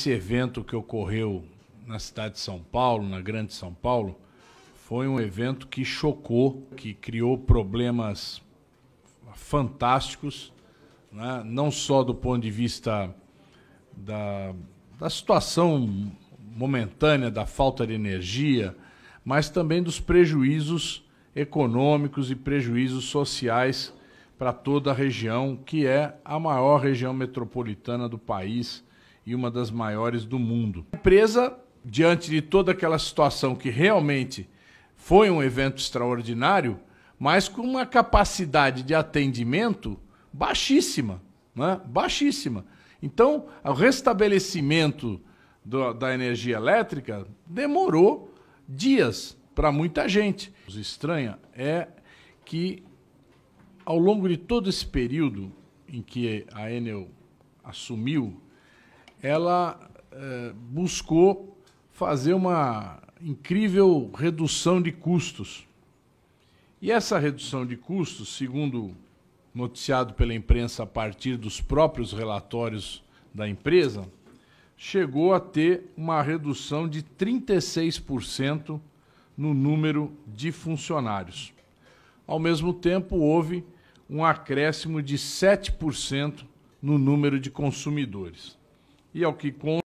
Esse evento que ocorreu na cidade de São Paulo, na Grande São Paulo, foi um evento que chocou, que criou problemas fantásticos, né? não só do ponto de vista da, da situação momentânea, da falta de energia, mas também dos prejuízos econômicos e prejuízos sociais para toda a região, que é a maior região metropolitana do país e uma das maiores do mundo. A empresa, diante de toda aquela situação que realmente foi um evento extraordinário, mas com uma capacidade de atendimento baixíssima, né? baixíssima. Então, o restabelecimento do, da energia elétrica demorou dias para muita gente. O estranha é que, ao longo de todo esse período em que a Enel assumiu ela é, buscou fazer uma incrível redução de custos. E essa redução de custos, segundo noticiado pela imprensa a partir dos próprios relatórios da empresa, chegou a ter uma redução de 36% no número de funcionários. Ao mesmo tempo, houve um acréscimo de 7% no número de consumidores e ao que consta.